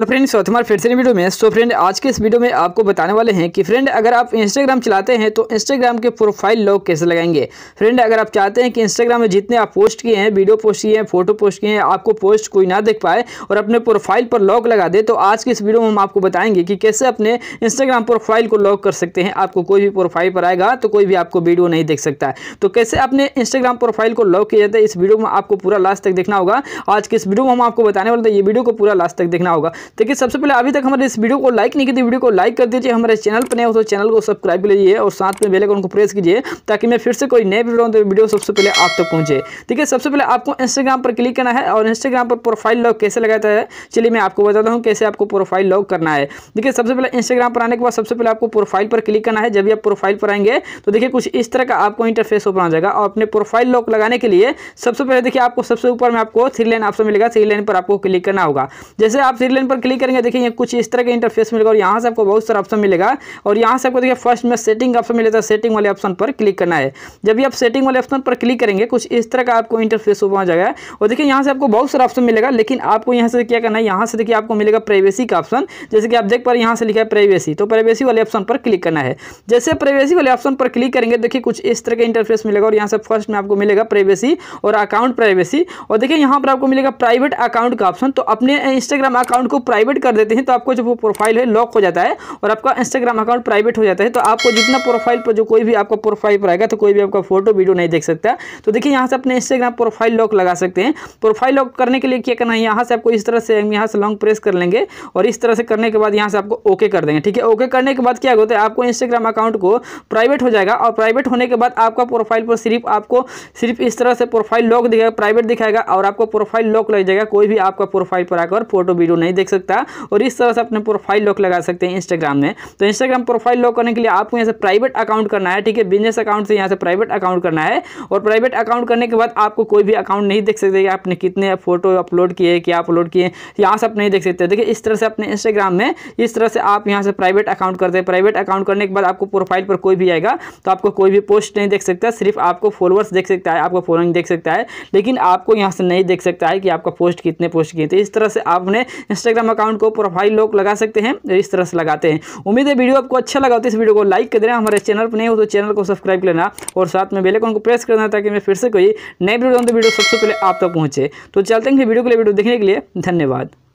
hello friends हमारे फिर से वीडियो में सो फ्रेंड आज के इस वीडियो में आपको बताने वाले हैं कि फ्रेंड अगर आप इंस्टाग्राम चलाते हैं तो इंस्टाग्राम के प्रोफाइल लॉक कैसे लगाएंगे फ्रेंड अगर आप चाहते हैं कि इंस्टाग्राम में जितने आप पोस्ट किए हैं वीडियो पोस्ट किए हैं फोटो पोस्ट किए हैं आपको पोस्ट कोई ना देख पाए और अपने प्रोफाइल पर लॉक लगा दे तो आज के इस वीडियो में हम आपको बताएंगे कि कैसे अपने इंस्टाग्राम प्रोफाइल को लॉक कर सकते हैं आपको कोई भी प्रोफाइल पर आएगा तो कोई भी आपको वीडियो नहीं देख सकता है तो कैसे अपने इंस्टाग्राम प्रोफाइल को लॉक किया जाता है इस वीडियो में आपको पूरा लास्ट तक देखना होगा आज के इस वीडियो में हम आपको बताने वाले ये वीडियो को पूरा लास्ट तक देखना होगा देखिए सबसे पहले अभी तक हमारे इस वीडियो को लाइक नहीं की वीडियो को लाइक कर दीजिए हमारे चैनल पर नहीं हो तो चैनल को सब्सक्राइब कर लीजिए और साथ में बेलेकन को प्रेस कीजिए ताकि मैं फिर से कोई नए वीडियो तो वीडियो सबसे पहले आप तक पहुंचे ठीक है सबसे पहले आपको इंस्टाग्राम पर क्लिक करना है और इंस्टाग्राम पर प्रोफाइल लॉक कैसे लगाता है चलिए मैं आपको बताता हूँ कैसे आपको प्रोफाइल लॉक करना है देखिए सबसे पहले इंस्टाग्राम पर आने के बाद सबसे पहले आपको प्रोफाइल पर क्लिक करना है जब भी आप प्रोफाइल पर आएंगे तो देखिए कुछ इस तरह का आपको इंटरफेस ओपन आ जाएगा और अपने प्रोफाइल लॉक लगाने के लिए सबसे पहले देखिए आपको सबसे ऊपर में आपको थ्री लाइन ऑप्शन मिलेगा थ्री लाइन पर आपको क्लिक करना होगा जैसे आप थ्री लाइन पर पर क्लिक करेंगे देखिए कुछ इस तरह के इंटरफेस मिलेगा और यहाँ से आपको बहुत सारा ऑप्शन मिलेगा और यहाँ से आपको देखिए फर्स्ट में सेटिंग ऑप्शन मिलेगा सेटिंग वाले ऑप्शन पर क्लिक करना है जब भी आप सेटिंग वाले ऑप्शन पर क्लिक करेंगे कुछ इस तरह का आपको इंटरफेस ओपन हो जाएगा और देखिए यहाँ से आपको बहुत सारा ऑप्शन मिलेगा लेकिन आपको यहाँ से क्या करना है यहाँ से देखिए आपको मिलेगा प्राइवेसी का ऑप्शन जैसे कि आप देख पा रहे यहाँ से लिखा है प्राइवेसी तो प्राइवेसी वाले ऑप्शन पर क्लिक करना है जैसे प्राइवेसी वाले ऑप्शन पर क्लिक करेंगे देखिए कुछ इस तरह का इंटरफेस मिलेगा और यहाँ से फर्स्ट में आपको मिलेगा प्राइवेसी और अकाउंट प्राइवेसी और देखिए यहाँ पर आपको मिलेगा प्राइवेट अकाउंट का ऑप्शन तो अपने इंस्टाग्राम अकाउंट को प्राइवेट कर देते हैं तो आपको जब वो प्रोफाइल है लॉक हो जाता है और आपका इंस्टाग्राम अकाउंट प्राइवेट हो जाता है तो आपको जितना प्रोफाइल पर जो कोई भी आपका प्रोफाइल पर आएगा तो कोई भी आपका फोटो वीडियो नहीं देख सकता तो देखिए यहाँ से अपने इंस्टाग्राम प्रोफाइल लॉक लगा सकते हैं प्रोफाइल लॉक करने के लिए क्या करना है यहाँ से आपको इस तरह से यहाँ से लॉन्ग प्रेस कर लेंगे और इस तरह से करने के बाद यहाँ से आपको ओके कर देंगे ठीक है ओके करने के बाद क्या होता है आपको इंस्टाग्राम अकाउंट को प्राइवेट हो जाएगा और प्राइवेट होने के बाद आपका प्रोफाइल पर सिर्फ आपको सिर्फ इस तरह से प्रोफाइल लॉक दिखाएगा प्राइवेट दिखाएगा और आपको प्रोफाइल लॉक लग जाएगा कोई भी आपका प्रोफाइल पर आकर फोटो वीडियो नहीं देख सकते सकता और इस तरह से अपने प्रोफाइल लॉक लगा सकते हैं इंस्टाग्राम में तो इंस्टाग्राम प्रोफाइल लॉक करने के लिए आपको यहाँ से प्राइवेट अकाउंट करना है ठीक है बिजनेस अकाउंट से यहाँ से प्राइवेट अकाउंट करना है और प्राइवेट अकाउंट करने के बाद आपको कोई भी अकाउंट नहीं देख सकते कि आपने कितने फोटो अपलोड किए क्या अपलोड किए यहाँ से आप नहीं देख सकते देखिए इस तरह से अपने इंस्टाग्राम में इस तरह से आप यहाँ से प्राइवेट अकाउंट करते हैं प्राइवेट अकाउंट करने के बाद आपको प्रोफाइल पर कोई भी आएगा तो आपको कोई भी पोस्ट नहीं देख सकता सिर्फ आपको फॉलोअर्स देख सकता है आपको फॉलोइंग देख सकता है लेकिन आपको यहाँ से नहीं देख सकता है कि आपका पोस्ट कितने पोस्ट किए थे तो इस तरह से आपने इंस्टाग्राम इंस्टाग्राम अकाउंट को प्रोफाइल लोग लगा सकते हैं इस तरह से लगाते हैं उम्मीद है वीडियो आपको अच्छा लगा तो इस वीडियो को लाइक कर देना हमारे चैनल पर नहीं हो तो चैनल को सब्सक्राइब लेना और साथ में बेलेकॉन को प्रेस करना ताकि मैं फिर से कोई नए वीडियो तो वीडियो सबसे पहले आप तक पहुँचे तो चलते हैं वीडियो के लिए वीडियो देखने के लिए धन्यवाद